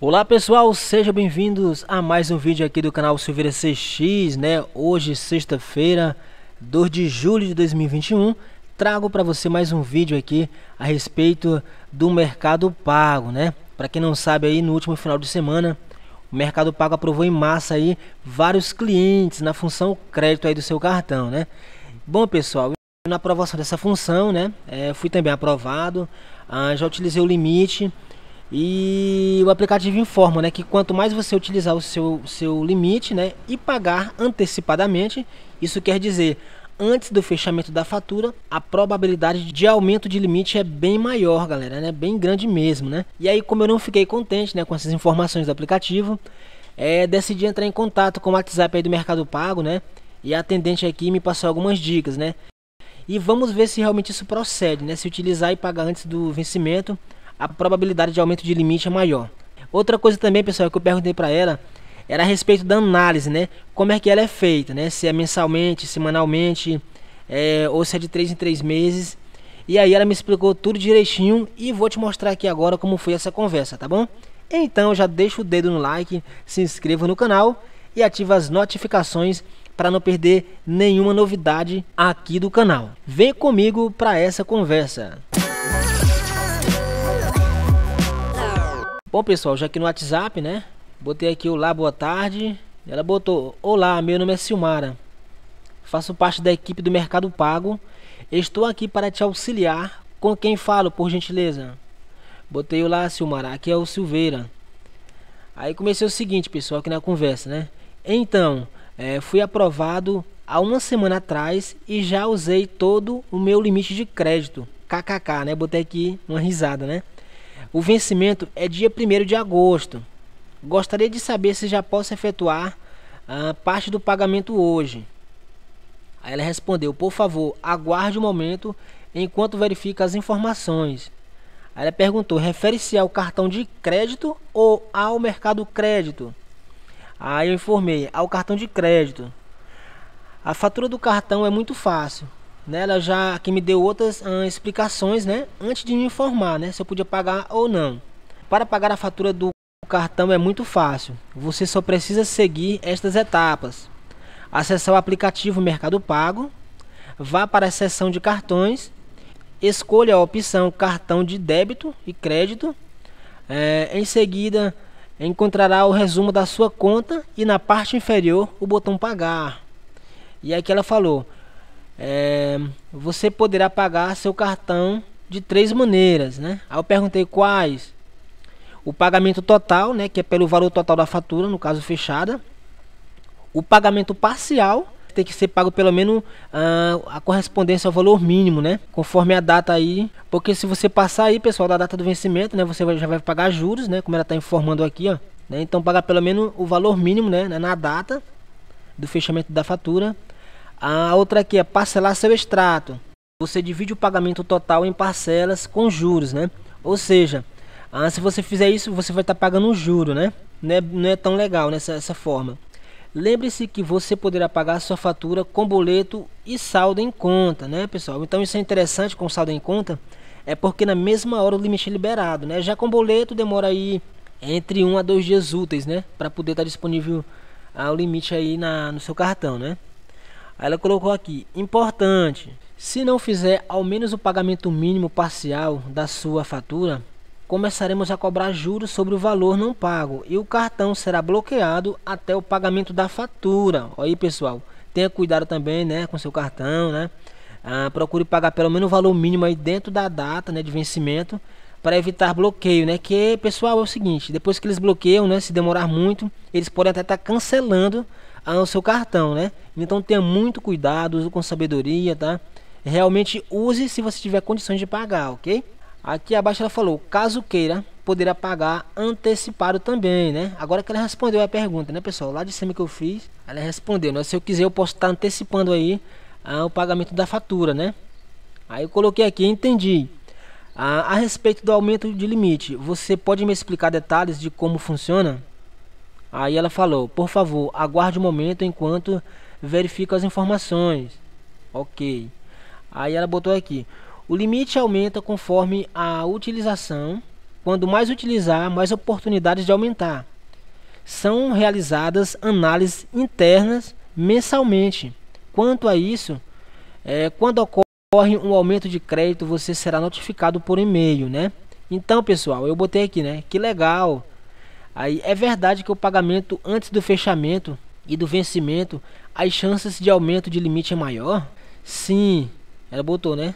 Olá pessoal, sejam bem-vindos a mais um vídeo aqui do canal Silveira CX, né? Hoje, sexta-feira, 2 de julho de 2021, trago para você mais um vídeo aqui a respeito do Mercado Pago, né? Para quem não sabe aí, no último final de semana, o Mercado Pago aprovou em massa aí vários clientes na função crédito aí do seu cartão, né? Bom pessoal, na aprovação dessa função, né? É, fui também aprovado, ah, já utilizei o limite e o aplicativo informa né, que quanto mais você utilizar o seu, seu limite né, e pagar antecipadamente, isso quer dizer, antes do fechamento da fatura, a probabilidade de aumento de limite é bem maior, galera, né? Bem grande mesmo, né? E aí, como eu não fiquei contente né, com essas informações do aplicativo, é, decidi entrar em contato com o WhatsApp do Mercado Pago, né? E a atendente aqui me passou algumas dicas, né? E vamos ver se realmente isso procede, né? Se utilizar e pagar antes do vencimento a probabilidade de aumento de limite é maior. Outra coisa também, pessoal, que eu perguntei para ela era a respeito da análise, né? Como é que ela é feita, né? Se é mensalmente, semanalmente, é, ou se é de 3 em 3 meses. E aí ela me explicou tudo direitinho e vou te mostrar aqui agora como foi essa conversa, tá bom? Então já deixa o dedo no like, se inscreva no canal e ativa as notificações para não perder nenhuma novidade aqui do canal. Vem comigo para essa conversa. Bom, pessoal, já aqui no WhatsApp, né? Botei aqui olá, boa tarde. Ela botou: Olá, meu nome é Silmara. Faço parte da equipe do Mercado Pago. Estou aqui para te auxiliar. Com quem falo, por gentileza? Botei olá, Silmara. Aqui é o Silveira. Aí comecei o seguinte, pessoal, aqui na conversa, né? Então, é, fui aprovado há uma semana atrás e já usei todo o meu limite de crédito. KKK, né? Botei aqui uma risada, né? O vencimento é dia 1 de agosto. Gostaria de saber se já posso efetuar uh, parte do pagamento hoje. Aí ela respondeu: Por favor, aguarde um momento enquanto verifica as informações. Aí ela perguntou: Refere-se ao cartão de crédito ou ao mercado crédito? Aí eu informei: Ao cartão de crédito. A fatura do cartão é muito fácil né, ela já que me deu outras hum, explicações, né, antes de me informar, né, se eu podia pagar ou não. Para pagar a fatura do cartão é muito fácil. Você só precisa seguir estas etapas: acessar o aplicativo Mercado Pago, vá para a seção de cartões, escolha a opção cartão de débito e crédito. É, em seguida, encontrará o resumo da sua conta e na parte inferior o botão pagar. E aqui é ela falou: é, você poderá pagar seu cartão de três maneiras, né? Aí eu perguntei quais. O pagamento total, né, que é pelo valor total da fatura, no caso fechada. O pagamento parcial, tem que ser pago pelo menos uh, a correspondência ao valor mínimo, né? Conforme a data aí, porque se você passar aí, pessoal, da data do vencimento, né, você já vai pagar juros, né, como ela está informando aqui, ó. Né? Então pagar pelo menos o valor mínimo, né, né na data do fechamento da fatura a outra aqui é parcelar seu extrato. Você divide o pagamento total em parcelas com juros, né? Ou seja, ah, se você fizer isso, você vai estar tá pagando um juro, né? Não é, não é tão legal nessa essa forma. Lembre-se que você poderá pagar sua fatura com boleto e saldo em conta, né, pessoal? Então isso é interessante com saldo em conta, é porque na mesma hora o limite é liberado, né? Já com boleto demora aí entre um a dois dias úteis, né, para poder estar tá disponível ah, o limite aí na, no seu cartão, né? Aí ela colocou aqui: importante, se não fizer ao menos o pagamento mínimo parcial da sua fatura, começaremos a cobrar juros sobre o valor não pago e o cartão será bloqueado até o pagamento da fatura. Olha aí, pessoal, tenha cuidado também, né, com seu cartão, né? Ah, procure pagar pelo menos o valor mínimo aí dentro da data, né, de vencimento para evitar bloqueio, né? Que pessoal é o seguinte, depois que eles bloqueiam, né, se demorar muito, eles podem até estar tá cancelando ao ah, seu cartão, né? Então tenha muito cuidado, use com sabedoria, tá? Realmente use se você tiver condições de pagar, ok? Aqui abaixo ela falou, caso queira, poderá pagar antecipado também, né? Agora que ela respondeu a pergunta, né, pessoal? Lá de cima que eu fiz, ela respondeu, né? Se eu quiser, eu posso estar antecipando aí ah, o pagamento da fatura, né? Aí eu coloquei aqui, entendi. Ah, a respeito do aumento de limite, você pode me explicar detalhes de como funciona? Aí ela falou: Por favor, aguarde um momento enquanto verifico as informações. Ok. Aí ela botou aqui: O limite aumenta conforme a utilização. Quando mais utilizar, mais oportunidades de aumentar. São realizadas análises internas mensalmente. Quanto a isso, é, quando ocorre um aumento de crédito, você será notificado por e-mail, né? Então, pessoal, eu botei aqui, né? Que legal! Aí é verdade que o pagamento antes do fechamento e do vencimento, as chances de aumento de limite é maior? Sim, ela botou, né?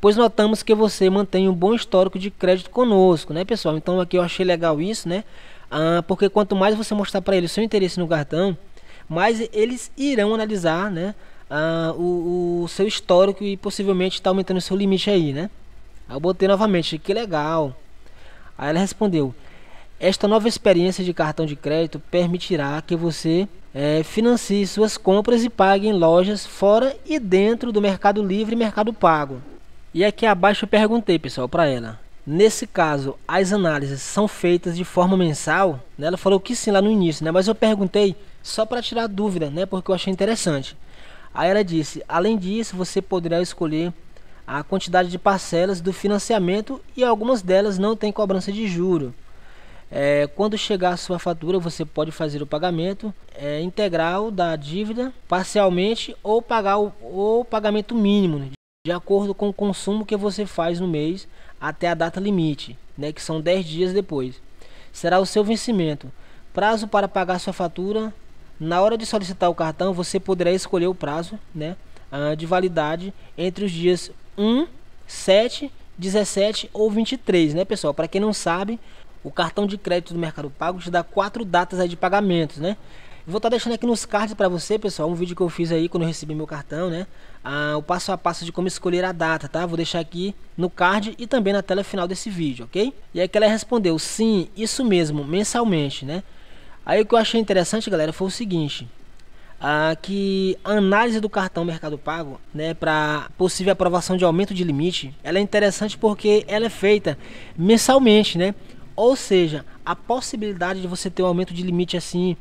Pois notamos que você mantém um bom histórico de crédito conosco, né, pessoal? Então aqui eu achei legal isso, né? Ah, porque quanto mais você mostrar para eles seu interesse no cartão, mais eles irão analisar, né? Ah, o, o, seu histórico e possivelmente está aumentando o seu limite aí, né? Aí eu botei novamente, que legal. Aí ela respondeu: esta nova experiência de cartão de crédito permitirá que você é, financie suas compras e pague em lojas fora e dentro do Mercado Livre e Mercado Pago. E aqui abaixo eu perguntei, pessoal, para ela. Nesse caso, as análises são feitas de forma mensal? Né? Ela falou que sim lá no início, né? mas eu perguntei só para tirar dúvida, né? porque eu achei interessante. Aí ela disse: além disso, você poderá escolher a quantidade de parcelas do financiamento e algumas delas não têm cobrança de juro. É, quando chegar a sua fatura, você pode fazer o pagamento é, integral da dívida, parcialmente ou pagar o pagamento mínimo, né, de acordo com o consumo que você faz no mês até a data limite, né, que são 10 dias depois. Será o seu vencimento. Prazo para pagar sua fatura. Na hora de solicitar o cartão, você poderá escolher o prazo né, ah, de validade entre os dias 1, 7, 17 ou 23, né, pessoal? Para quem não sabe, o cartão de crédito do Mercado Pago te dá quatro datas aí de pagamentos, né? Vou estar tá deixando aqui nos cards para você, pessoal, um vídeo que eu fiz aí quando eu recebi meu cartão, né? Ah, o passo a passo de como escolher a data, tá? Vou deixar aqui no card e também na tela final desse vídeo, ok? E aí que ela respondeu, sim, isso mesmo, mensalmente, né? Aí o que eu achei interessante, galera, foi o seguinte. Ah, que a análise do cartão Mercado Pago, né, para possível aprovação de aumento de limite, ela é interessante porque ela é feita mensalmente, né? Ou seja, a possibilidade de você ter um aumento de limite assim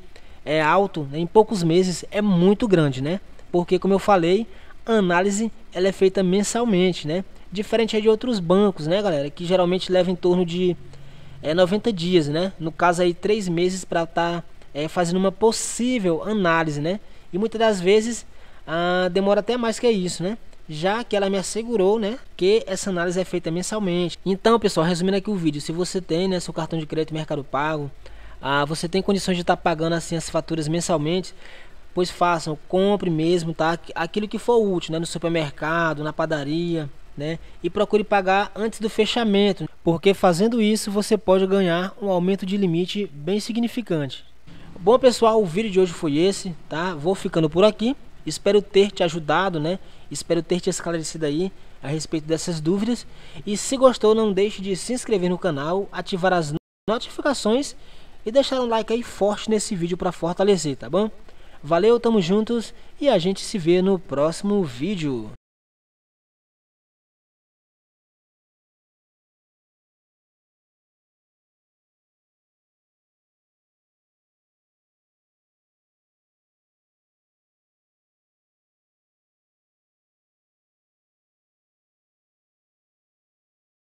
é alto né, em poucos meses é muito grande, né? Porque como eu falei, a análise ela é feita mensalmente, né? Diferente de outros bancos, né, galera, que geralmente leva em torno de é, 90 dias, né? No caso aí três meses para estar tá, é, fazendo uma possível análise, né? E muitas das vezes ah, demora até mais que isso, né? já que ela me assegurou, né, que essa análise é feita mensalmente. Então, pessoal, resumindo aqui o vídeo, se você tem, né, seu cartão de crédito Mercado Pago, ah, você tem condições de estar tá pagando assim as faturas mensalmente, pois façam, compre mesmo, tá? Aquilo que for útil, né, no supermercado, na padaria, né? E procure pagar antes do fechamento, porque fazendo isso você pode ganhar um aumento de limite bem significante. Bom pessoal, o vídeo de hoje foi esse, tá? Vou ficando por aqui. Espero ter te ajudado, né? Espero ter te esclarecido aí a respeito dessas dúvidas. E se gostou, não deixe de se inscrever no canal, ativar as notificações e deixar um like aí forte nesse vídeo para fortalecer, tá bom? Valeu, tamo juntos e a gente se vê no próximo vídeo.